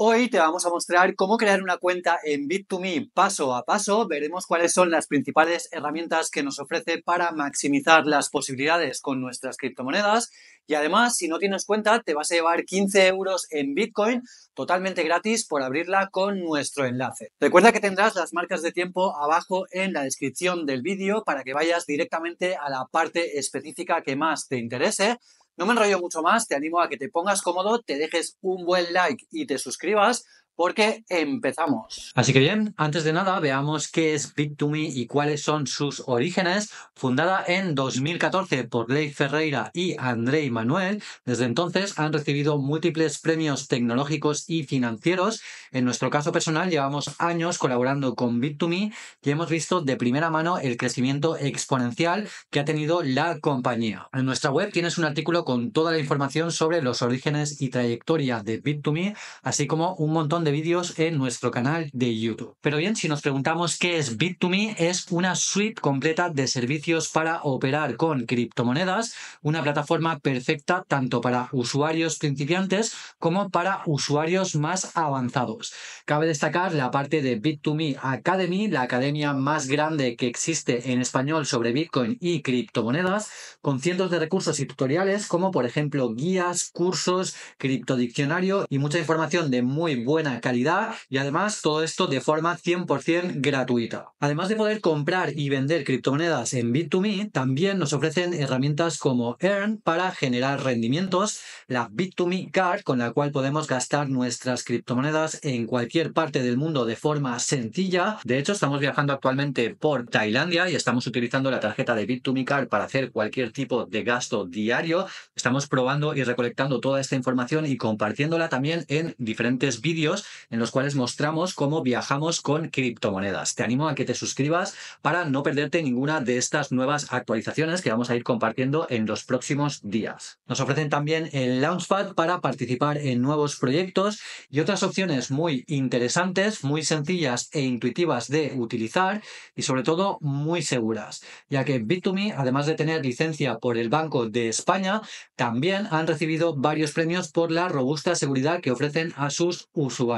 Hoy te vamos a mostrar cómo crear una cuenta en Bit2Me paso a paso. Veremos cuáles son las principales herramientas que nos ofrece para maximizar las posibilidades con nuestras criptomonedas. Y además, si no tienes cuenta, te vas a llevar 15 euros en Bitcoin totalmente gratis por abrirla con nuestro enlace. Recuerda que tendrás las marcas de tiempo abajo en la descripción del vídeo para que vayas directamente a la parte específica que más te interese. No me enrollo mucho más, te animo a que te pongas cómodo, te dejes un buen like y te suscribas porque empezamos. Así que bien, antes de nada veamos qué es Bit2Me y cuáles son sus orígenes. Fundada en 2014 por Ley Ferreira y André Manuel, desde entonces han recibido múltiples premios tecnológicos y financieros. En nuestro caso personal llevamos años colaborando con Bit2Me y hemos visto de primera mano el crecimiento exponencial que ha tenido la compañía. En nuestra web tienes un artículo con toda la información sobre los orígenes y trayectoria de Bit2Me, así como un montón de vídeos en nuestro canal de YouTube. Pero bien, si nos preguntamos qué es Bit2Me, es una suite completa de servicios para operar con criptomonedas, una plataforma perfecta tanto para usuarios principiantes como para usuarios más avanzados. Cabe destacar la parte de Bit2Me Academy, la academia más grande que existe en español sobre Bitcoin y criptomonedas, con cientos de recursos y tutoriales como por ejemplo guías, cursos, criptodiccionario y mucha información de muy buena calidad y además todo esto de forma 100% gratuita. Además de poder comprar y vender criptomonedas en Bit2Me, también nos ofrecen herramientas como Earn para generar rendimientos, la Bit2Me Card con la cual podemos gastar nuestras criptomonedas en cualquier parte del mundo de forma sencilla. De hecho, estamos viajando actualmente por Tailandia y estamos utilizando la tarjeta de Bit2Me Card para hacer cualquier tipo de gasto diario. Estamos probando y recolectando toda esta información y compartiéndola también en diferentes vídeos en los cuales mostramos cómo viajamos con criptomonedas. Te animo a que te suscribas para no perderte ninguna de estas nuevas actualizaciones que vamos a ir compartiendo en los próximos días. Nos ofrecen también el Launchpad para participar en nuevos proyectos y otras opciones muy interesantes, muy sencillas e intuitivas de utilizar y sobre todo muy seguras, ya que Bit2Me, además de tener licencia por el Banco de España, también han recibido varios premios por la robusta seguridad que ofrecen a sus usuarios.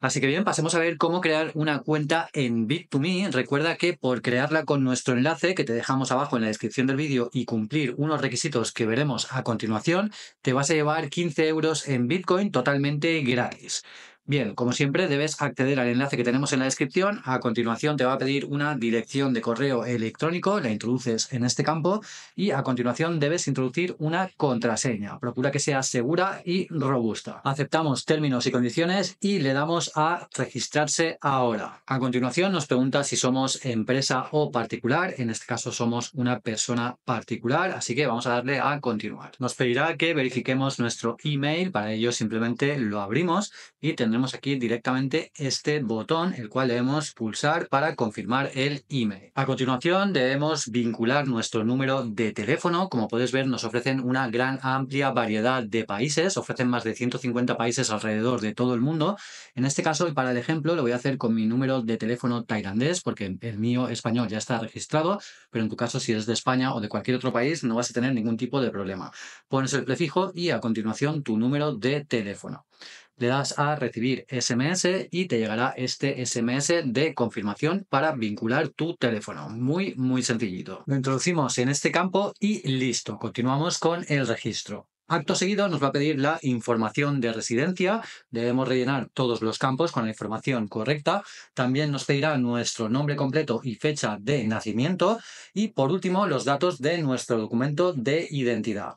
Así que bien, pasemos a ver cómo crear una cuenta en Bit2Me. Recuerda que por crearla con nuestro enlace que te dejamos abajo en la descripción del vídeo y cumplir unos requisitos que veremos a continuación, te vas a llevar 15 euros en Bitcoin totalmente gratis. Bien, como siempre debes acceder al enlace que tenemos en la descripción. A continuación te va a pedir una dirección de correo electrónico, la introduces en este campo y a continuación debes introducir una contraseña. Procura que sea segura y robusta. Aceptamos términos y condiciones y le damos a registrarse ahora. A continuación nos pregunta si somos empresa o particular. En este caso somos una persona particular, así que vamos a darle a continuar. Nos pedirá que verifiquemos nuestro email. Para ello simplemente lo abrimos y tendremos tenemos aquí directamente este botón, el cual debemos pulsar para confirmar el email. A continuación debemos vincular nuestro número de teléfono. Como puedes ver, nos ofrecen una gran amplia variedad de países. Ofrecen más de 150 países alrededor de todo el mundo. En este caso, y para el ejemplo, lo voy a hacer con mi número de teléfono tailandés, porque el mío español ya está registrado, pero en tu caso, si eres de España o de cualquier otro país, no vas a tener ningún tipo de problema. Pones el prefijo y a continuación tu número de teléfono le das a recibir SMS y te llegará este SMS de confirmación para vincular tu teléfono. Muy, muy sencillito. Lo introducimos en este campo y listo. Continuamos con el registro. Acto seguido nos va a pedir la información de residencia. Debemos rellenar todos los campos con la información correcta. También nos pedirá nuestro nombre completo y fecha de nacimiento. Y por último, los datos de nuestro documento de identidad.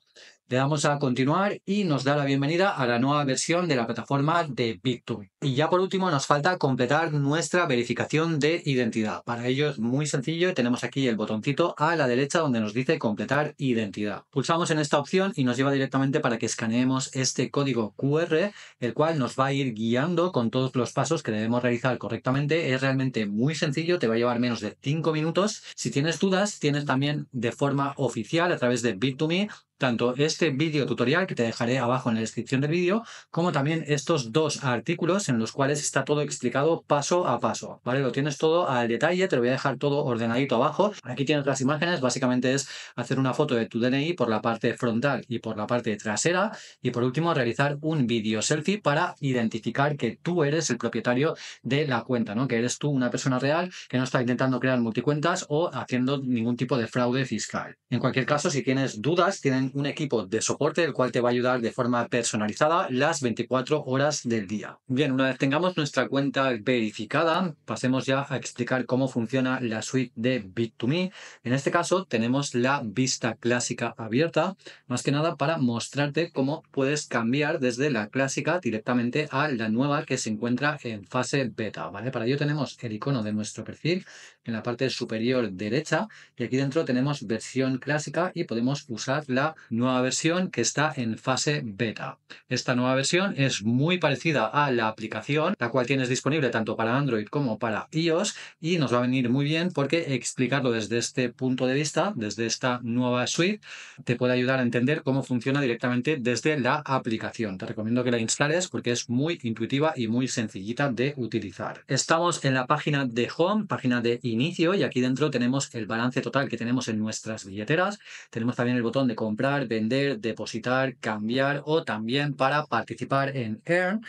Le damos a continuar y nos da la bienvenida a la nueva versión de la plataforma de me y ya por último nos falta completar nuestra verificación de identidad. Para ello es muy sencillo tenemos aquí el botoncito a la derecha donde nos dice completar identidad. Pulsamos en esta opción y nos lleva directamente para que escaneemos este código QR, el cual nos va a ir guiando con todos los pasos que debemos realizar correctamente. Es realmente muy sencillo, te va a llevar menos de 5 minutos. Si tienes dudas, tienes también de forma oficial a través de Bit2Me tanto este vídeo tutorial que te dejaré abajo en la descripción del vídeo, como también estos dos artículos en en los cuales está todo explicado paso a paso, ¿vale? Lo tienes todo al detalle, te lo voy a dejar todo ordenadito abajo. Aquí tienes las imágenes, básicamente es hacer una foto de tu DNI por la parte frontal y por la parte trasera y por último realizar un vídeo selfie para identificar que tú eres el propietario de la cuenta, ¿no? Que eres tú una persona real que no está intentando crear multicuentas o haciendo ningún tipo de fraude fiscal. En cualquier caso, si tienes dudas, tienen un equipo de soporte el cual te va a ayudar de forma personalizada las 24 horas del día. Bien, una tengamos nuestra cuenta verificada, pasemos ya a explicar cómo funciona la suite de Bit2Me. En este caso tenemos la vista clásica abierta, más que nada para mostrarte cómo puedes cambiar desde la clásica directamente a la nueva que se encuentra en fase beta. ¿vale? Para ello tenemos el icono de nuestro perfil en la parte superior derecha y aquí dentro tenemos versión clásica y podemos usar la nueva versión que está en fase beta. Esta nueva versión es muy parecida a la aplicación la cual tienes disponible tanto para Android como para iOS y nos va a venir muy bien porque explicarlo desde este punto de vista, desde esta nueva suite, te puede ayudar a entender cómo funciona directamente desde la aplicación. Te recomiendo que la instales porque es muy intuitiva y muy sencillita de utilizar. Estamos en la página de Home, página de inicio y aquí dentro tenemos el balance total que tenemos en nuestras billeteras. Tenemos también el botón de comprar, vender, depositar, cambiar o también para participar en Earn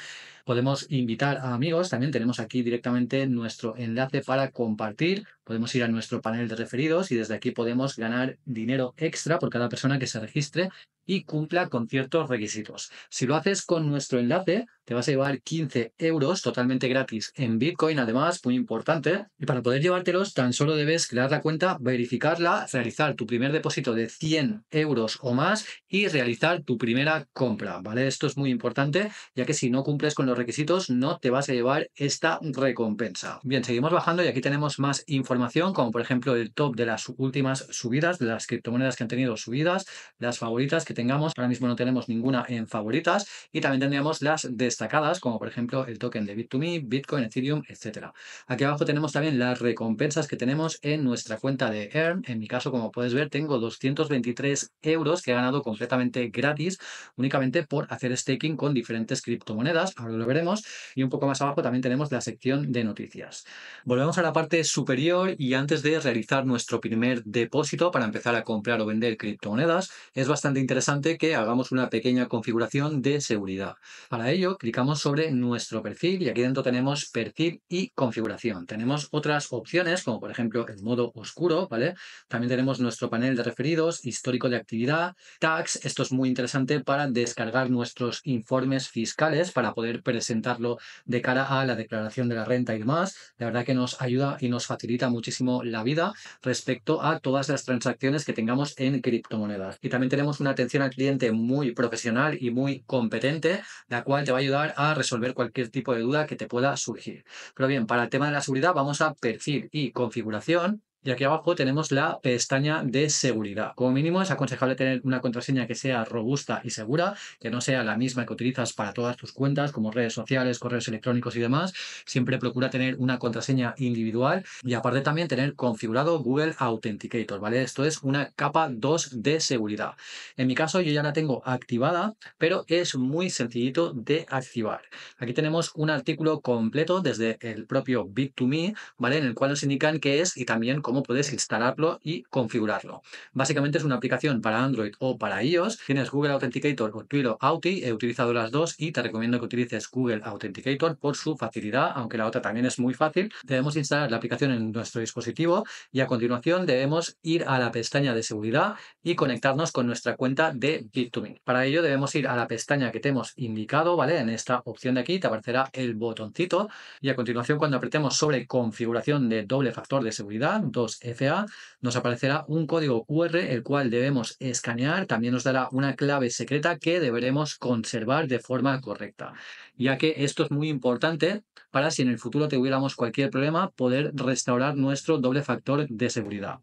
podemos invitar a amigos. También tenemos aquí directamente nuestro enlace para compartir Podemos ir a nuestro panel de referidos y desde aquí podemos ganar dinero extra por cada persona que se registre y cumpla con ciertos requisitos. Si lo haces con nuestro enlace, te vas a llevar 15 euros totalmente gratis en Bitcoin, además, muy importante. Y para poder llevártelos, tan solo debes crear la cuenta, verificarla, realizar tu primer depósito de 100 euros o más y realizar tu primera compra, ¿vale? Esto es muy importante, ya que si no cumples con los requisitos, no te vas a llevar esta recompensa. Bien, seguimos bajando y aquí tenemos más información como por ejemplo el top de las últimas subidas, de las criptomonedas que han tenido subidas, las favoritas que tengamos. Ahora mismo no tenemos ninguna en favoritas y también tendríamos las destacadas, como por ejemplo el token de Bit2Me, Bitcoin, Ethereum, etcétera Aquí abajo tenemos también las recompensas que tenemos en nuestra cuenta de Earn. En mi caso, como puedes ver, tengo 223 euros que he ganado completamente gratis únicamente por hacer staking con diferentes criptomonedas. Ahora lo veremos. Y un poco más abajo también tenemos la sección de noticias. Volvemos a la parte superior y antes de realizar nuestro primer depósito para empezar a comprar o vender criptomonedas, es bastante interesante que hagamos una pequeña configuración de seguridad. Para ello, clicamos sobre nuestro perfil y aquí dentro tenemos perfil y configuración. Tenemos otras opciones, como por ejemplo el modo oscuro, ¿vale? También tenemos nuestro panel de referidos, histórico de actividad, tax. Esto es muy interesante para descargar nuestros informes fiscales para poder presentarlo de cara a la declaración de la renta y demás. La verdad que nos ayuda y nos facilita mucho muchísimo la vida respecto a todas las transacciones que tengamos en criptomonedas. Y también tenemos una atención al cliente muy profesional y muy competente, la cual te va a ayudar a resolver cualquier tipo de duda que te pueda surgir. Pero bien, para el tema de la seguridad vamos a perfil y configuración y aquí abajo tenemos la pestaña de seguridad. Como mínimo es aconsejable tener una contraseña que sea robusta y segura, que no sea la misma que utilizas para todas tus cuentas, como redes sociales, correos electrónicos y demás. Siempre procura tener una contraseña individual y aparte también tener configurado Google Authenticator, ¿vale? Esto es una capa 2 de seguridad. En mi caso yo ya la tengo activada, pero es muy sencillito de activar. Aquí tenemos un artículo completo desde el propio Bit2Me, ¿vale? En el cual nos indican qué es y también cómo puedes instalarlo y configurarlo. Básicamente es una aplicación para Android o para iOS. Tienes Google Authenticator o Twilio Auti. He utilizado las dos y te recomiendo que utilices Google Authenticator por su facilidad, aunque la otra también es muy fácil. Debemos instalar la aplicación en nuestro dispositivo y a continuación debemos ir a la pestaña de seguridad y conectarnos con nuestra cuenta de Bit2Me. Para ello debemos ir a la pestaña que te hemos indicado, ¿vale? En esta opción de aquí te aparecerá el botoncito y a continuación cuando apretemos sobre configuración de doble factor de seguridad, dos fa nos aparecerá un código QR, el cual debemos escanear. También nos dará una clave secreta que deberemos conservar de forma correcta, ya que esto es muy importante para si en el futuro tuviéramos cualquier problema, poder restaurar nuestro doble factor de seguridad.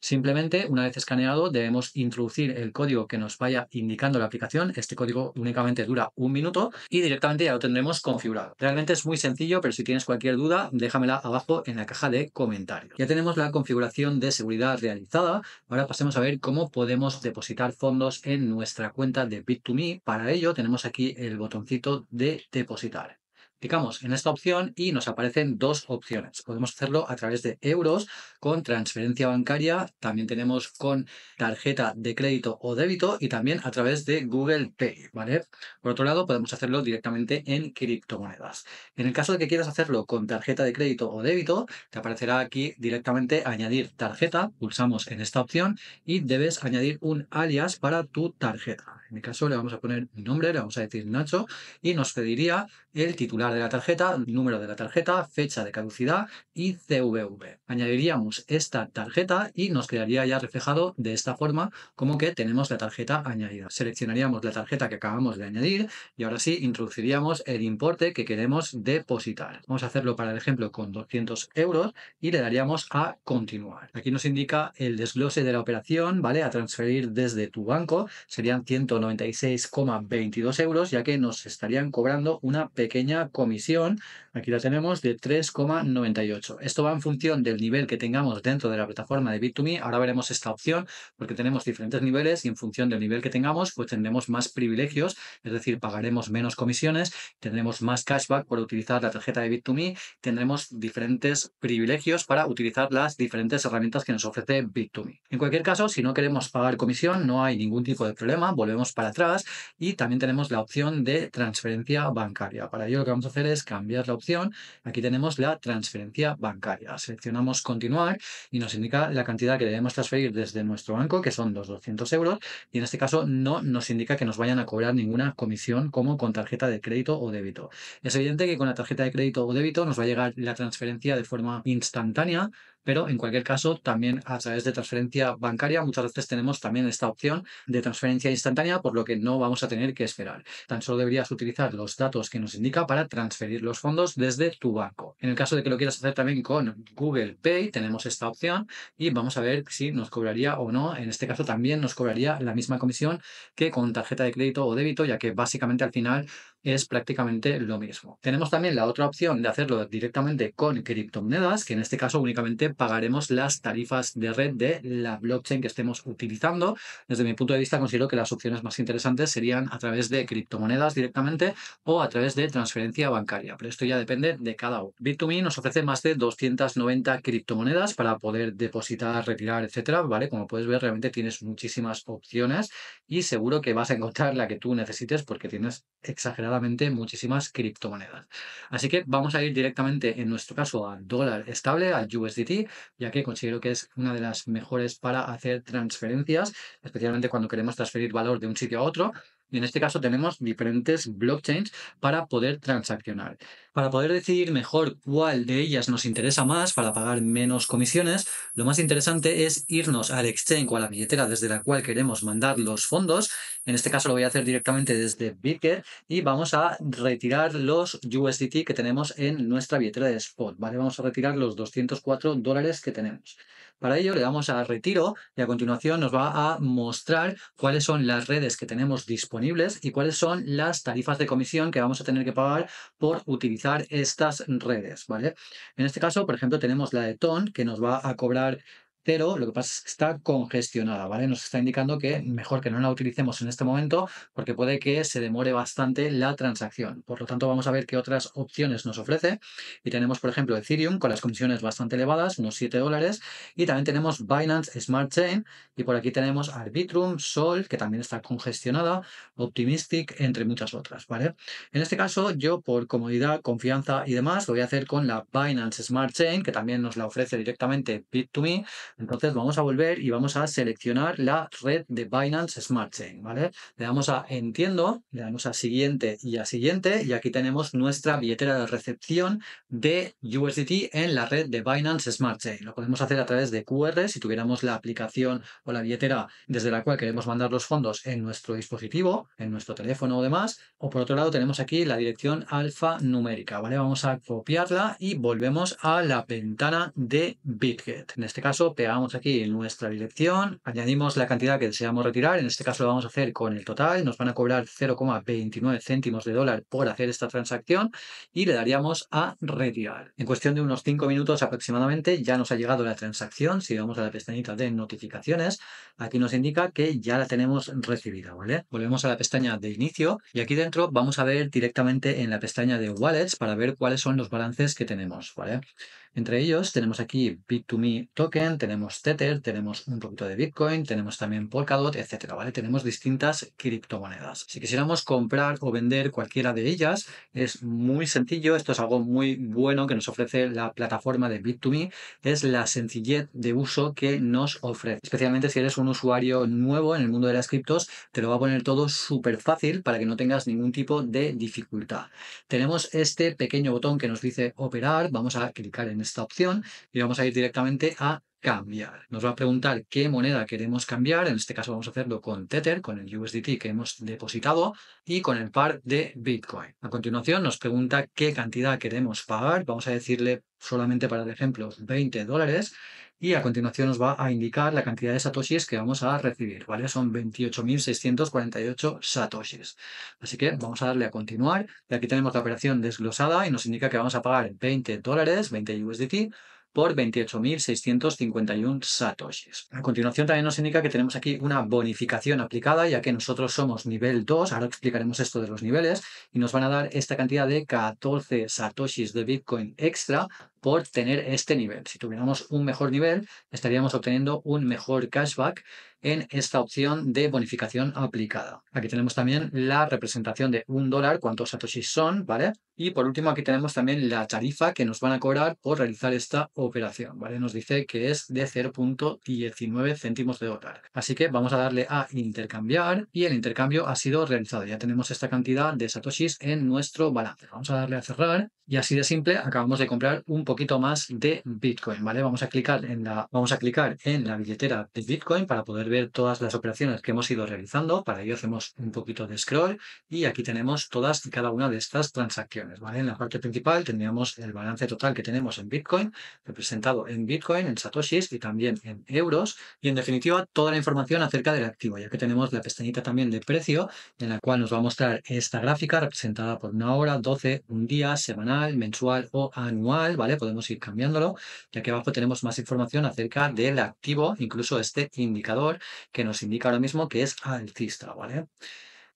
Simplemente, una vez escaneado, debemos introducir el código que nos vaya indicando la aplicación. Este código únicamente dura un minuto y directamente ya lo tendremos configurado. Realmente es muy sencillo, pero si tienes cualquier duda, déjamela abajo en la caja de comentarios. Ya tenemos la configuración de seguridad realizada. Ahora pasemos a ver cómo podemos depositar fondos en nuestra cuenta de Bit2Me. Para ello, tenemos aquí el botoncito de depositar. Clicamos en esta opción y nos aparecen dos opciones. Podemos hacerlo a través de euros, con transferencia bancaria, también tenemos con tarjeta de crédito o débito y también a través de Google Pay, ¿vale? Por otro lado, podemos hacerlo directamente en criptomonedas. En el caso de que quieras hacerlo con tarjeta de crédito o débito, te aparecerá aquí directamente añadir tarjeta, pulsamos en esta opción y debes añadir un alias para tu tarjeta. En mi caso le vamos a poner mi nombre, le vamos a decir Nacho y nos pediría el titular de la tarjeta, número de la tarjeta, fecha de caducidad y CVV. Añadiríamos esta tarjeta y nos quedaría ya reflejado de esta forma como que tenemos la tarjeta añadida. Seleccionaríamos la tarjeta que acabamos de añadir y ahora sí introduciríamos el importe que queremos depositar. Vamos a hacerlo para el ejemplo con 200 euros y le daríamos a continuar. Aquí nos indica el desglose de la operación, ¿vale? A transferir desde tu banco serían 100 96,22 euros, ya que nos estarían cobrando una pequeña comisión, aquí la tenemos, de 3,98. Esto va en función del nivel que tengamos dentro de la plataforma de Bit2Me. Ahora veremos esta opción porque tenemos diferentes niveles y en función del nivel que tengamos, pues tendremos más privilegios, es decir, pagaremos menos comisiones, tendremos más cashback por utilizar la tarjeta de Bit2Me, tendremos diferentes privilegios para utilizar las diferentes herramientas que nos ofrece Bit2Me. En cualquier caso, si no queremos pagar comisión, no hay ningún tipo de problema, volvemos para atrás y también tenemos la opción de transferencia bancaria. Para ello lo que vamos a hacer es cambiar la opción. Aquí tenemos la transferencia bancaria. Seleccionamos continuar y nos indica la cantidad que debemos transferir desde nuestro banco, que son los 200 euros, y en este caso no nos indica que nos vayan a cobrar ninguna comisión como con tarjeta de crédito o débito. Es evidente que con la tarjeta de crédito o débito nos va a llegar la transferencia de forma instantánea pero en cualquier caso también a través de transferencia bancaria muchas veces tenemos también esta opción de transferencia instantánea, por lo que no vamos a tener que esperar. Tan solo deberías utilizar los datos que nos indica para transferir los fondos desde tu banco. En el caso de que lo quieras hacer también con Google Pay, tenemos esta opción y vamos a ver si nos cobraría o no. En este caso también nos cobraría la misma comisión que con tarjeta de crédito o débito, ya que básicamente al final es prácticamente lo mismo. Tenemos también la otra opción de hacerlo directamente con criptomonedas, que en este caso únicamente pagaremos las tarifas de red de la blockchain que estemos utilizando. Desde mi punto de vista, considero que las opciones más interesantes serían a través de criptomonedas directamente o a través de transferencia bancaria, pero esto ya depende de cada uno. Bit2Me nos ofrece más de 290 criptomonedas para poder depositar, retirar, etcétera, ¿vale? Como puedes ver, realmente tienes muchísimas opciones y seguro que vas a encontrar la que tú necesites porque tienes exagerada muchísimas criptomonedas. Así que vamos a ir directamente, en nuestro caso, al dólar estable, al USDT, ya que considero que es una de las mejores para hacer transferencias, especialmente cuando queremos transferir valor de un sitio a otro. Y en este caso tenemos diferentes blockchains para poder transaccionar. Para poder decidir mejor cuál de ellas nos interesa más para pagar menos comisiones, lo más interesante es irnos al exchange o a la billetera desde la cual queremos mandar los fondos. En este caso lo voy a hacer directamente desde Birke y vamos a retirar los USDT que tenemos en nuestra billetera de spot. ¿vale? Vamos a retirar los 204 dólares que tenemos. Para ello le damos a retiro y a continuación nos va a mostrar cuáles son las redes que tenemos disponibles y cuáles son las tarifas de comisión que vamos a tener que pagar por utilizar estas redes, ¿vale? En este caso, por ejemplo, tenemos la de TON que nos va a cobrar pero lo que pasa es que está congestionada, ¿vale? Nos está indicando que mejor que no la utilicemos en este momento porque puede que se demore bastante la transacción. Por lo tanto, vamos a ver qué otras opciones nos ofrece. Y tenemos, por ejemplo, Ethereum con las comisiones bastante elevadas, unos 7 dólares. Y también tenemos Binance Smart Chain. Y por aquí tenemos Arbitrum, Sol, que también está congestionada, Optimistic, entre muchas otras, ¿vale? En este caso, yo por comodidad, confianza y demás, lo voy a hacer con la Binance Smart Chain, que también nos la ofrece directamente Bit2Me entonces vamos a volver y vamos a seleccionar la red de Binance Smart Chain, ¿vale? Le damos a Entiendo, le damos a Siguiente y a Siguiente y aquí tenemos nuestra billetera de recepción de USDT en la red de Binance Smart Chain. Lo podemos hacer a través de QR si tuviéramos la aplicación o la billetera desde la cual queremos mandar los fondos en nuestro dispositivo, en nuestro teléfono o demás. O por otro lado tenemos aquí la dirección alfanumérica, ¿vale? Vamos a copiarla y volvemos a la ventana de BitGet. En este caso, vamos aquí en nuestra dirección, añadimos la cantidad que deseamos retirar, en este caso lo vamos a hacer con el total, nos van a cobrar 0,29 céntimos de dólar por hacer esta transacción y le daríamos a retirar. En cuestión de unos 5 minutos aproximadamente ya nos ha llegado la transacción, si vamos a la pestañita de notificaciones, aquí nos indica que ya la tenemos recibida, ¿vale? Volvemos a la pestaña de inicio y aquí dentro vamos a ver directamente en la pestaña de wallets para ver cuáles son los balances que tenemos, ¿vale? Entre ellos tenemos aquí Bit2Me Token, tenemos Tether, tenemos un poquito de Bitcoin, tenemos también Polkadot, etcétera, ¿vale? Tenemos distintas criptomonedas. Si quisiéramos comprar o vender cualquiera de ellas, es muy sencillo. Esto es algo muy bueno que nos ofrece la plataforma de Bit2Me, es la sencillez de uso que nos ofrece. Especialmente si eres un usuario nuevo en el mundo de las criptos, te lo va a poner todo súper fácil para que no tengas ningún tipo de dificultad. Tenemos este pequeño botón que nos dice operar, vamos a clicar en esta opción y vamos a ir directamente a cambiar. Nos va a preguntar qué moneda queremos cambiar. En este caso vamos a hacerlo con Tether, con el USDT que hemos depositado y con el par de Bitcoin. A continuación nos pregunta qué cantidad queremos pagar. Vamos a decirle solamente para el ejemplo 20 dólares y a continuación nos va a indicar la cantidad de satoshis que vamos a recibir, ¿vale? Son 28.648 satoshis. Así que vamos a darle a continuar y aquí tenemos la operación desglosada y nos indica que vamos a pagar 20 dólares, 20 USDT, por 28.651 satoshis. A continuación también nos indica que tenemos aquí una bonificación aplicada, ya que nosotros somos nivel 2, ahora explicaremos esto de los niveles, y nos van a dar esta cantidad de 14 satoshis de Bitcoin extra por tener este nivel. Si tuviéramos un mejor nivel, estaríamos obteniendo un mejor cashback en esta opción de bonificación aplicada. Aquí tenemos también la representación de un dólar, cuántos satoshis son, ¿vale? Y por último aquí tenemos también la tarifa que nos van a cobrar por realizar esta operación, ¿vale? Nos dice que es de 0.19 céntimos de dólar. Así que vamos a darle a intercambiar y el intercambio ha sido realizado. Ya tenemos esta cantidad de satoshis en nuestro balance. Vamos a darle a cerrar y así de simple acabamos de comprar un poquito más de Bitcoin, ¿vale? Vamos a clicar en la, vamos a clicar en la billetera de Bitcoin para poder ver todas las operaciones que hemos ido realizando. Para ello hacemos un poquito de scroll y aquí tenemos todas y cada una de estas transacciones. ¿vale? En la parte principal tendríamos el balance total que tenemos en Bitcoin, representado en Bitcoin, en Satoshis y también en euros. Y en definitiva, toda la información acerca del activo, ya que tenemos la pestañita también de precio, en la cual nos va a mostrar esta gráfica representada por una hora, 12, un día, semanal, mensual o anual. ¿vale? Podemos ir cambiándolo. Y aquí abajo tenemos más información acerca del activo, incluso este indicador que nos indica ahora mismo que es alcista, ¿vale?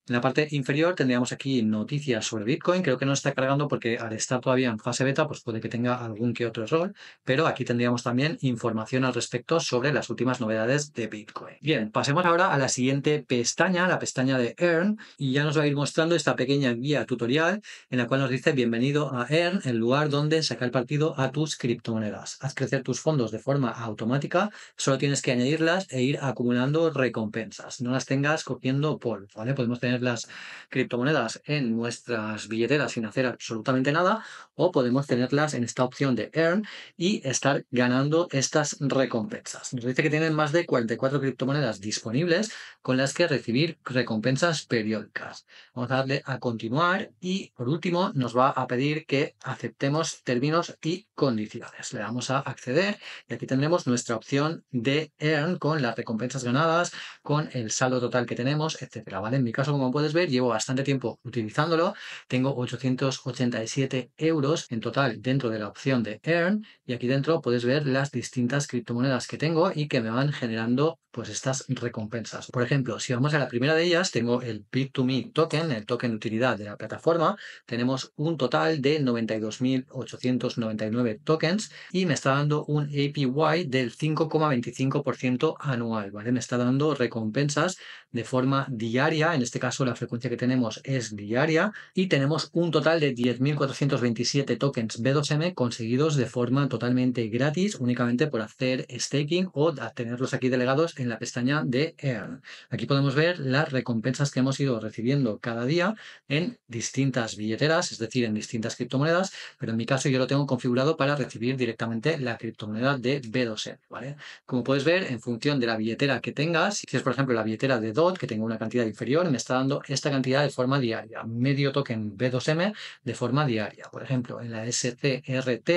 En la parte inferior tendríamos aquí noticias sobre Bitcoin. Creo que no está cargando porque al estar todavía en fase beta, pues puede que tenga algún que otro error. Pero aquí tendríamos también información al respecto sobre las últimas novedades de Bitcoin. Bien, pasemos ahora a la siguiente pestaña, la pestaña de Earn. Y ya nos va a ir mostrando esta pequeña guía tutorial en la cual nos dice bienvenido a Earn, el lugar donde sacar partido a tus criptomonedas. Haz crecer tus fondos de forma automática. Solo tienes que añadirlas e ir acumulando recompensas. No las tengas cogiendo polvo, ¿vale? Podemos tener las criptomonedas en nuestras billeteras sin hacer absolutamente nada o podemos tenerlas en esta opción de earn y estar ganando estas recompensas. Nos dice que tienen más de 44 criptomonedas disponibles con las que recibir recompensas periódicas. Vamos a darle a continuar y por último nos va a pedir que aceptemos términos y condiciones. Le damos a acceder y aquí tendremos nuestra opción de earn con las recompensas ganadas, con el saldo total que tenemos, etcétera, ¿vale? En mi caso como puedes ver, llevo bastante tiempo utilizándolo. Tengo 887 euros en total dentro de la opción de Earn y aquí dentro puedes ver las distintas criptomonedas que tengo y que me van generando pues estas recompensas. Por ejemplo, si vamos a la primera de ellas, tengo el Bit2Me token, el token de utilidad de la plataforma. Tenemos un total de 92.899 tokens y me está dando un APY del 5,25% anual, ¿vale? Me está dando recompensas de forma diaria. En este caso, la frecuencia que tenemos es diaria y tenemos un total de 10.427 tokens B2M conseguidos de forma totalmente gratis, únicamente por hacer staking o tenerlos aquí delegados en la pestaña de Earn. Aquí podemos ver las recompensas que hemos ido recibiendo cada día en distintas billeteras, es decir, en distintas criptomonedas, pero en mi caso yo lo tengo configurado para recibir directamente la criptomoneda de B2M, ¿vale? Como puedes ver, en función de la billetera que tengas, si es por ejemplo la billetera de que tengo una cantidad inferior, me está dando esta cantidad de forma diaria, medio token B2M de forma diaria. Por ejemplo, en la SCRT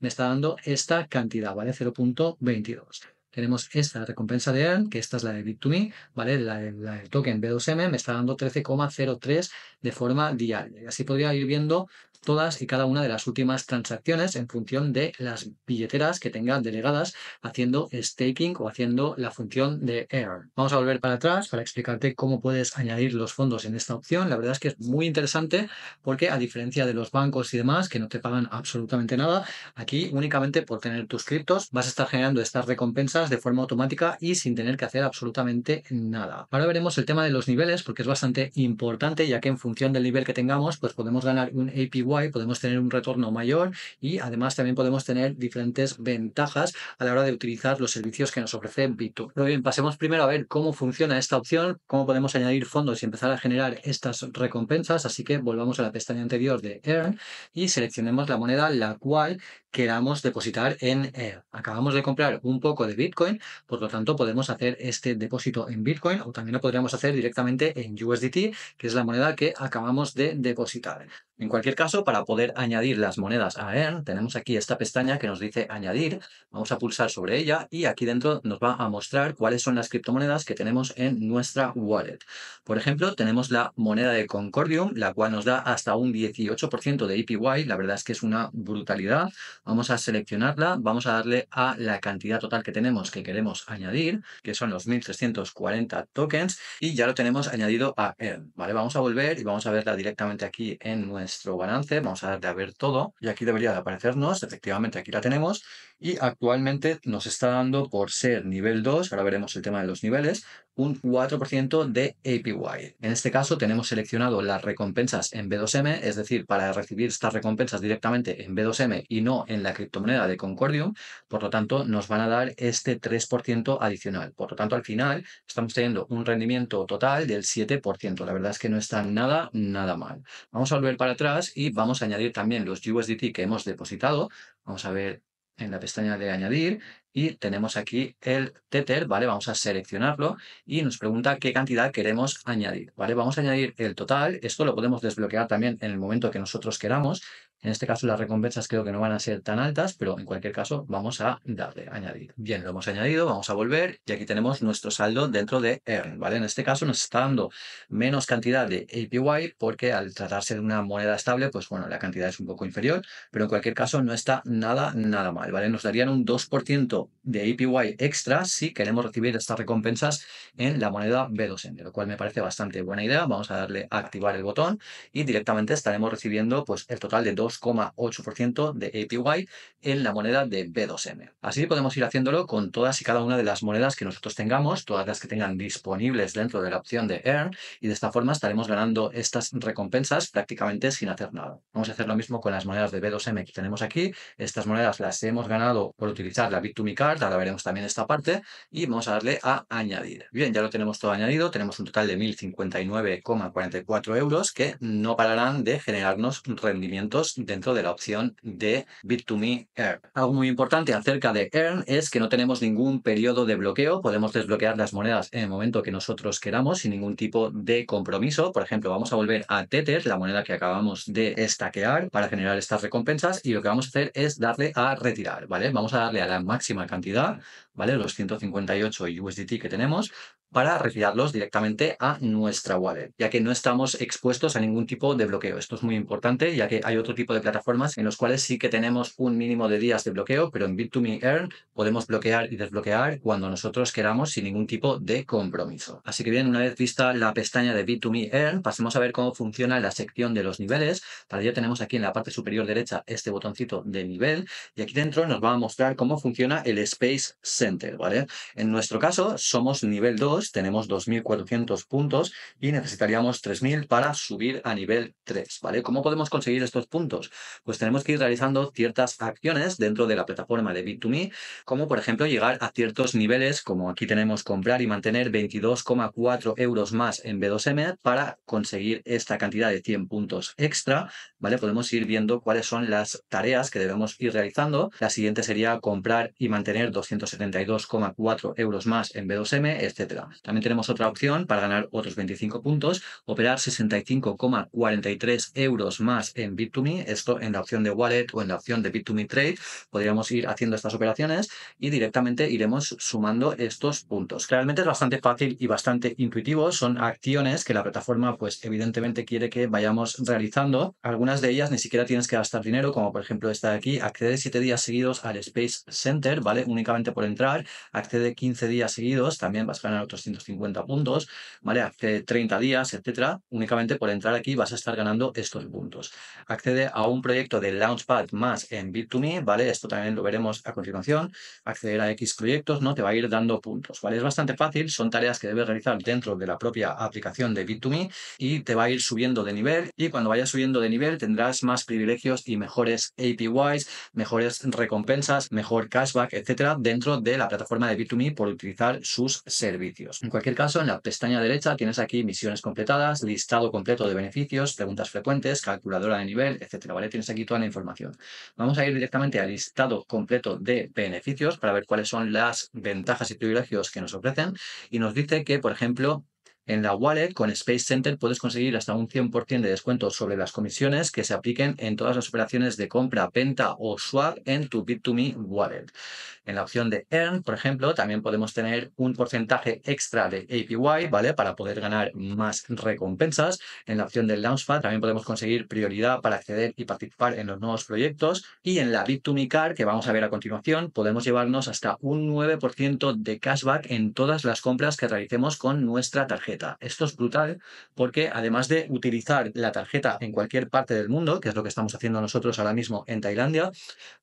me está dando esta cantidad, ¿vale? 0.22. Tenemos esta recompensa de EARN, que esta es la de Bit2Me, ¿vale? La, la token B2M me está dando 13,03 de forma diaria. Y así podría ir viendo todas y cada una de las últimas transacciones en función de las billeteras que tengan delegadas haciendo staking o haciendo la función de Air. Vamos a volver para atrás para explicarte cómo puedes añadir los fondos en esta opción. La verdad es que es muy interesante porque a diferencia de los bancos y demás que no te pagan absolutamente nada, aquí únicamente por tener tus criptos vas a estar generando estas recompensas de forma automática y sin tener que hacer absolutamente nada. Ahora veremos el tema de los niveles porque es bastante importante ya que en función del nivel que tengamos pues podemos ganar un APY podemos tener un retorno mayor y además también podemos tener diferentes ventajas a la hora de utilizar los servicios que nos ofrece Bitcoin. Muy bien, pasemos primero a ver cómo funciona esta opción, cómo podemos añadir fondos y empezar a generar estas recompensas, así que volvamos a la pestaña anterior de Earn y seleccionemos la moneda la cual queramos depositar en Earn. Acabamos de comprar un poco de Bitcoin, por lo tanto podemos hacer este depósito en Bitcoin o también lo podríamos hacer directamente en USDT, que es la moneda que acabamos de depositar. En cualquier caso, para poder añadir las monedas a EARN, tenemos aquí esta pestaña que nos dice añadir. Vamos a pulsar sobre ella y aquí dentro nos va a mostrar cuáles son las criptomonedas que tenemos en nuestra wallet. Por ejemplo, tenemos la moneda de Concordium, la cual nos da hasta un 18% de EPY. La verdad es que es una brutalidad. Vamos a seleccionarla, vamos a darle a la cantidad total que tenemos que queremos añadir, que son los 1340 tokens, y ya lo tenemos añadido a EARN. ¿vale? Vamos a volver y vamos a verla directamente aquí en nuestro balance vamos a darle a ver todo, y aquí debería de aparecernos, efectivamente aquí la tenemos, y actualmente nos está dando por ser nivel 2, ahora veremos el tema de los niveles, un 4% de APY. En este caso tenemos seleccionado las recompensas en B2M, es decir, para recibir estas recompensas directamente en B2M y no en la criptomoneda de Concordium, por lo tanto nos van a dar este 3% adicional. Por lo tanto, al final estamos teniendo un rendimiento total del 7%. La verdad es que no está nada, nada mal. Vamos a volver para atrás y vamos a añadir también los USDT que hemos depositado. Vamos a ver en la pestaña de añadir y tenemos aquí el tether, ¿vale? Vamos a seleccionarlo y nos pregunta qué cantidad queremos añadir, ¿vale? Vamos a añadir el total, esto lo podemos desbloquear también en el momento que nosotros queramos, en este caso las recompensas creo que no van a ser tan altas, pero en cualquier caso vamos a darle añadir. Bien, lo hemos añadido, vamos a volver y aquí tenemos nuestro saldo dentro de Earn, ¿vale? En este caso nos está dando menos cantidad de APY porque al tratarse de una moneda estable, pues bueno, la cantidad es un poco inferior, pero en cualquier caso no está nada, nada mal, ¿vale? Nos darían un 2% de APY extra si queremos recibir estas recompensas en la moneda B2N, lo cual me parece bastante buena idea. Vamos a darle a activar el botón y directamente estaremos recibiendo pues el total de 2 2,8% de APY en la moneda de B2M. Así podemos ir haciéndolo con todas y cada una de las monedas que nosotros tengamos, todas las que tengan disponibles dentro de la opción de Earn, y de esta forma estaremos ganando estas recompensas prácticamente sin hacer nada. Vamos a hacer lo mismo con las monedas de B2M que tenemos aquí. Estas monedas las hemos ganado por utilizar la Bit2Me ahora veremos también esta parte, y vamos a darle a añadir. Bien, ya lo tenemos todo añadido, tenemos un total de 1059,44 euros que no pararán de generarnos rendimientos dentro de la opción de Bit2Me Earn. Algo muy importante acerca de Earn es que no tenemos ningún periodo de bloqueo, podemos desbloquear las monedas en el momento que nosotros queramos sin ningún tipo de compromiso. Por ejemplo, vamos a volver a Tether, la moneda que acabamos de estaquear para generar estas recompensas y lo que vamos a hacer es darle a retirar, ¿vale? Vamos a darle a la máxima cantidad los 158 USDT que tenemos para retirarlos directamente a nuestra wallet, ya que no estamos expuestos a ningún tipo de bloqueo. Esto es muy importante, ya que hay otro tipo de plataformas en los cuales sí que tenemos un mínimo de días de bloqueo, pero en Bit2Me Earn podemos bloquear y desbloquear cuando nosotros queramos sin ningún tipo de compromiso. Así que bien, una vez vista la pestaña de Bit2Me Earn, pasemos a ver cómo funciona la sección de los niveles. Para ello tenemos aquí en la parte superior derecha este botoncito de nivel y aquí dentro nos va a mostrar cómo funciona el Space Center en nuestro caso, somos nivel 2, tenemos 2.400 puntos y necesitaríamos 3.000 para subir a nivel 3, ¿Cómo podemos conseguir estos puntos? Pues tenemos que ir realizando ciertas acciones dentro de la plataforma de Bit2Me, como por ejemplo llegar a ciertos niveles, como aquí tenemos comprar y mantener 22,4 euros más en B2M para conseguir esta cantidad de 100 puntos extra Podemos ir viendo cuáles son las tareas que debemos ir realizando. La siguiente sería comprar y mantener 272,4 euros más en B2M, etcétera. También tenemos otra opción para ganar otros 25 puntos, operar 65,43 euros más en Bit2Me, esto en la opción de Wallet o en la opción de Bit2Me Trade. Podríamos ir haciendo estas operaciones y directamente iremos sumando estos puntos. Realmente es bastante fácil y bastante intuitivo, son acciones que la plataforma pues evidentemente quiere que vayamos realizando. Algunas de ellas ni siquiera tienes que gastar dinero, como por ejemplo esta de aquí, accede 7 días seguidos al Space Center, ¿vale? Únicamente por entrar, accede 15 días seguidos, también vas a ganar otros 150 puntos, ¿vale? Accede 30 días, etcétera, únicamente por entrar aquí vas a estar ganando estos puntos. Accede a un proyecto de Launchpad más en Bit2Me, ¿vale? Esto también lo veremos a continuación. Acceder a X proyectos, ¿no? Te va a ir dando puntos, ¿vale? Es bastante fácil, son tareas que debes realizar dentro de la propia aplicación de Bit2Me y te va a ir subiendo de nivel y cuando vayas subiendo de nivel tendrás más privilegios y mejores APYs, mejores recompensas, mejor cashback, etcétera, dentro de la plataforma de B2Me por utilizar sus servicios. En cualquier caso, en la pestaña derecha tienes aquí misiones completadas, listado completo de beneficios, preguntas frecuentes, calculadora de nivel, etcétera, ¿vale? Tienes aquí toda la información. Vamos a ir directamente al listado completo de beneficios para ver cuáles son las ventajas y privilegios que nos ofrecen y nos dice que, por ejemplo, en la wallet con Space Center puedes conseguir hasta un 100% de descuento sobre las comisiones que se apliquen en todas las operaciones de compra, venta o swap en tu Bit2Me wallet. En la opción de Earn, por ejemplo, también podemos tener un porcentaje extra de APY, ¿vale? Para poder ganar más recompensas. En la opción del Launchpad también podemos conseguir prioridad para acceder y participar en los nuevos proyectos. Y en la Bit2Me Card, que vamos a ver a continuación, podemos llevarnos hasta un 9% de cashback en todas las compras que realicemos con nuestra tarjeta. Esto es brutal porque además de utilizar la tarjeta en cualquier parte del mundo, que es lo que estamos haciendo nosotros ahora mismo en Tailandia,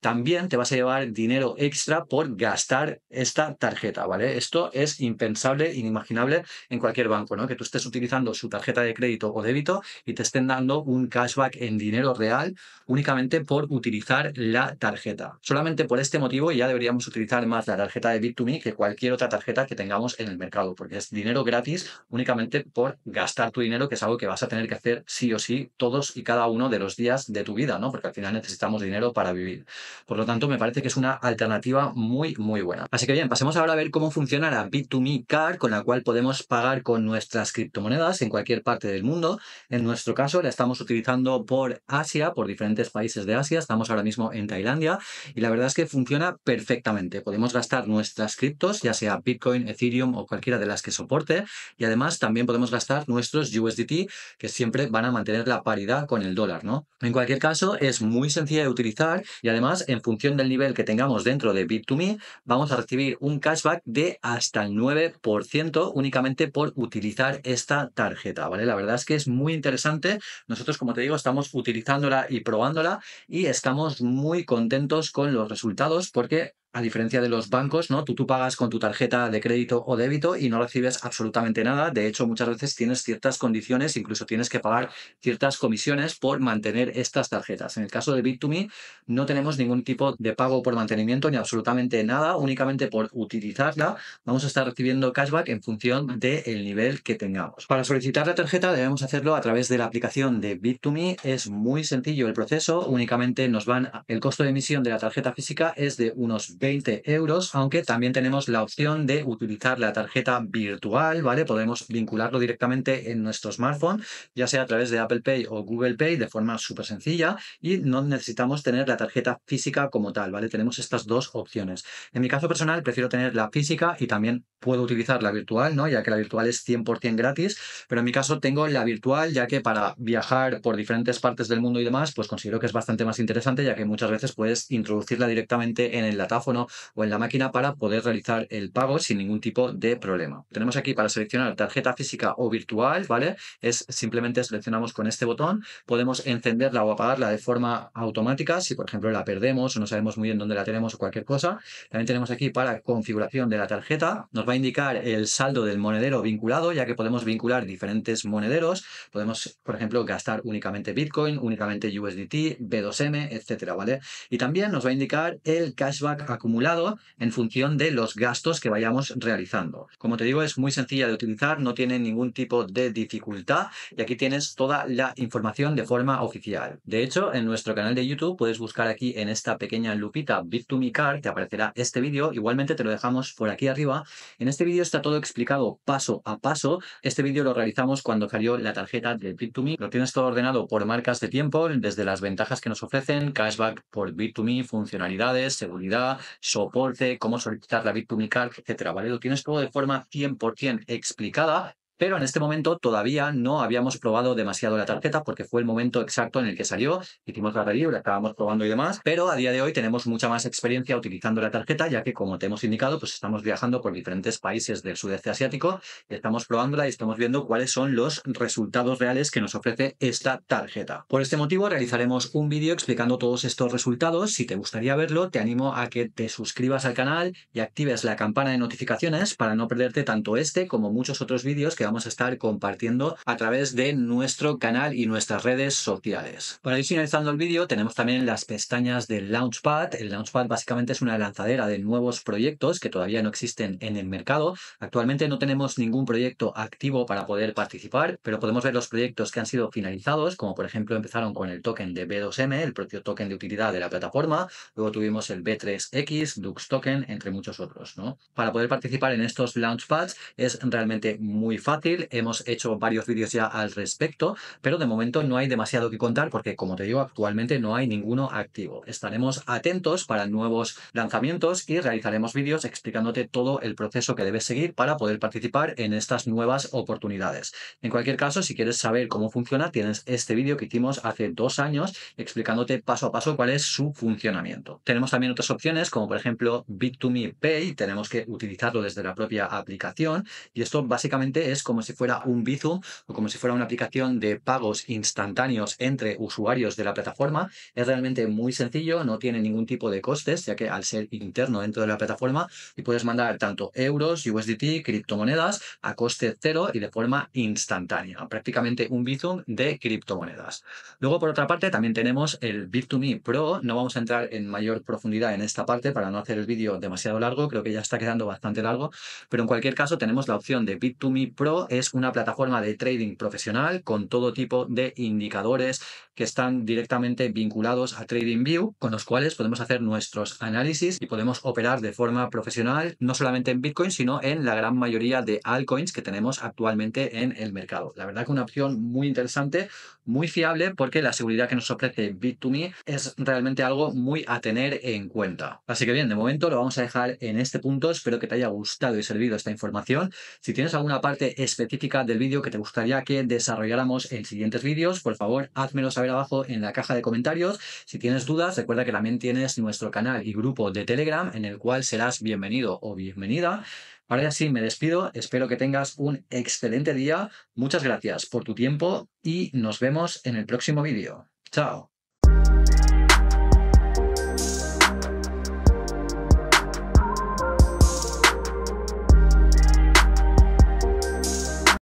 también te vas a llevar dinero extra por gastar esta tarjeta, ¿vale? Esto es impensable, inimaginable en cualquier banco, ¿no? Que tú estés utilizando su tarjeta de crédito o débito y te estén dando un cashback en dinero real únicamente por utilizar la tarjeta. Solamente por este motivo ya deberíamos utilizar más la tarjeta de Bit2Me que cualquier otra tarjeta que tengamos en el mercado, porque es dinero gratis únicamente por gastar tu dinero, que es algo que vas a tener que hacer sí o sí todos y cada uno de los días de tu vida, ¿no? Porque al final necesitamos dinero para vivir. Por lo tanto, me parece que es una alternativa muy, muy buena. Así que bien, pasemos ahora a ver cómo funciona la B2Me Card, con la cual podemos pagar con nuestras criptomonedas en cualquier parte del mundo. En nuestro caso, la estamos utilizando por Asia, por diferentes países de Asia. Estamos ahora mismo en Tailandia y la verdad es que funciona perfectamente. Podemos gastar nuestras criptos, ya sea Bitcoin, Ethereum o cualquiera de las que soporte. Y además también podemos gastar nuestros USDT que siempre van a mantener la paridad con el dólar, ¿no? En cualquier caso, es muy sencilla de utilizar y además, en función del nivel que tengamos dentro de Bit2Me, vamos a recibir un cashback de hasta el 9% únicamente por utilizar esta tarjeta, ¿vale? La verdad es que es muy interesante. Nosotros, como te digo, estamos utilizándola y probándola y estamos muy contentos con los resultados porque a diferencia de los bancos, ¿no? Tú, pagas con tu tarjeta de crédito o débito y no recibes absolutamente nada. De hecho, muchas veces tienes ciertas condiciones, incluso tienes que pagar ciertas comisiones por mantener estas tarjetas. En el caso de Bit2Me, no tenemos ningún tipo de pago por mantenimiento ni absolutamente nada. Únicamente por utilizarla vamos a estar recibiendo cashback en función del nivel que tengamos. Para solicitar la tarjeta debemos hacerlo a través de la aplicación de Bit2Me. Es muy sencillo el proceso. Únicamente nos van... El costo de emisión de la tarjeta física es de unos 20 20 euros, aunque también tenemos la opción de utilizar la tarjeta virtual, ¿vale? Podemos vincularlo directamente en nuestro smartphone, ya sea a través de Apple Pay o Google Pay de forma súper sencilla y no necesitamos tener la tarjeta física como tal, ¿vale? Tenemos estas dos opciones. En mi caso personal prefiero tener la física y también puedo utilizar la virtual, ¿no? Ya que la virtual es 100% gratis, pero en mi caso tengo la virtual ya que para viajar por diferentes partes del mundo y demás, pues considero que es bastante más interesante ya que muchas veces puedes introducirla directamente en el datáfono o en la máquina para poder realizar el pago sin ningún tipo de problema. Tenemos aquí para seleccionar tarjeta física o virtual, ¿vale? Es simplemente seleccionamos con este botón, podemos encenderla o apagarla de forma automática si por ejemplo la perdemos o no sabemos muy bien dónde la tenemos o cualquier cosa. También tenemos aquí para configuración de la tarjeta, nos va a indicar el saldo del monedero vinculado, ya que podemos vincular diferentes monederos, podemos por ejemplo gastar únicamente Bitcoin, únicamente USDT, B2M, etcétera, ¿vale? Y también nos va a indicar el cashback acumulado acumulado en función de los gastos que vayamos realizando. Como te digo, es muy sencilla de utilizar, no tiene ningún tipo de dificultad y aquí tienes toda la información de forma oficial. De hecho, en nuestro canal de YouTube puedes buscar aquí en esta pequeña lupita bit 2 mecard te aparecerá este vídeo. Igualmente te lo dejamos por aquí arriba. En este vídeo está todo explicado paso a paso. Este vídeo lo realizamos cuando salió la tarjeta de Bit2Me. Lo tienes todo ordenado por marcas de tiempo, desde las ventajas que nos ofrecen, cashback por Bit2Me, funcionalidades, seguridad, soporte, cómo solicitar la BIT publicar, etcétera, ¿vale? Lo tienes todo de forma 100% explicada pero en este momento todavía no habíamos probado demasiado la tarjeta porque fue el momento exacto en el que salió, hicimos la review, estábamos probando y demás, pero a día de hoy tenemos mucha más experiencia utilizando la tarjeta, ya que como te hemos indicado, pues estamos viajando por diferentes países del sudeste asiático, estamos probándola y estamos viendo cuáles son los resultados reales que nos ofrece esta tarjeta. Por este motivo realizaremos un vídeo explicando todos estos resultados, si te gustaría verlo, te animo a que te suscribas al canal y actives la campana de notificaciones para no perderte tanto este como muchos otros vídeos que vamos a estar compartiendo a través de nuestro canal y nuestras redes sociales. Para ir finalizando el vídeo, tenemos también las pestañas del Launchpad. El Launchpad básicamente es una lanzadera de nuevos proyectos que todavía no existen en el mercado. Actualmente no tenemos ningún proyecto activo para poder participar, pero podemos ver los proyectos que han sido finalizados, como por ejemplo empezaron con el token de B2M, el propio token de utilidad de la plataforma, luego tuvimos el B3X, Dux Token, entre muchos otros. ¿no? Para poder participar en estos Launchpads es realmente muy fácil hemos hecho varios vídeos ya al respecto, pero de momento no hay demasiado que contar porque, como te digo, actualmente no hay ninguno activo. Estaremos atentos para nuevos lanzamientos y realizaremos vídeos explicándote todo el proceso que debes seguir para poder participar en estas nuevas oportunidades. En cualquier caso, si quieres saber cómo funciona, tienes este vídeo que hicimos hace dos años explicándote paso a paso cuál es su funcionamiento. Tenemos también otras opciones, como por ejemplo Bit2Me Pay, tenemos que utilizarlo desde la propia aplicación y esto básicamente es como si fuera un Bizum o como si fuera una aplicación de pagos instantáneos entre usuarios de la plataforma. Es realmente muy sencillo, no tiene ningún tipo de costes, ya que al ser interno dentro de la plataforma y puedes mandar tanto euros, USDT, criptomonedas a coste cero y de forma instantánea. Prácticamente un Bizum de criptomonedas. Luego, por otra parte, también tenemos el Bit2Me Pro. No vamos a entrar en mayor profundidad en esta parte para no hacer el vídeo demasiado largo. Creo que ya está quedando bastante largo. Pero en cualquier caso, tenemos la opción de Bit2Me Pro es una plataforma de trading profesional con todo tipo de indicadores que están directamente vinculados a TradingView, con los cuales podemos hacer nuestros análisis y podemos operar de forma profesional, no solamente en Bitcoin, sino en la gran mayoría de altcoins que tenemos actualmente en el mercado. La verdad que una opción muy interesante, muy fiable, porque la seguridad que nos ofrece Bit2Me es realmente algo muy a tener en cuenta. Así que bien, de momento lo vamos a dejar en este punto. Espero que te haya gustado y servido esta información. Si tienes alguna parte específica del vídeo que te gustaría que desarrolláramos en siguientes vídeos, por favor, házmelo saber abajo en la caja de comentarios. Si tienes dudas, recuerda que también tienes nuestro canal y grupo de Telegram en el cual serás bienvenido o bienvenida. Ahora sí, me despido, espero que tengas un excelente día, muchas gracias por tu tiempo y nos vemos en el próximo vídeo. Chao.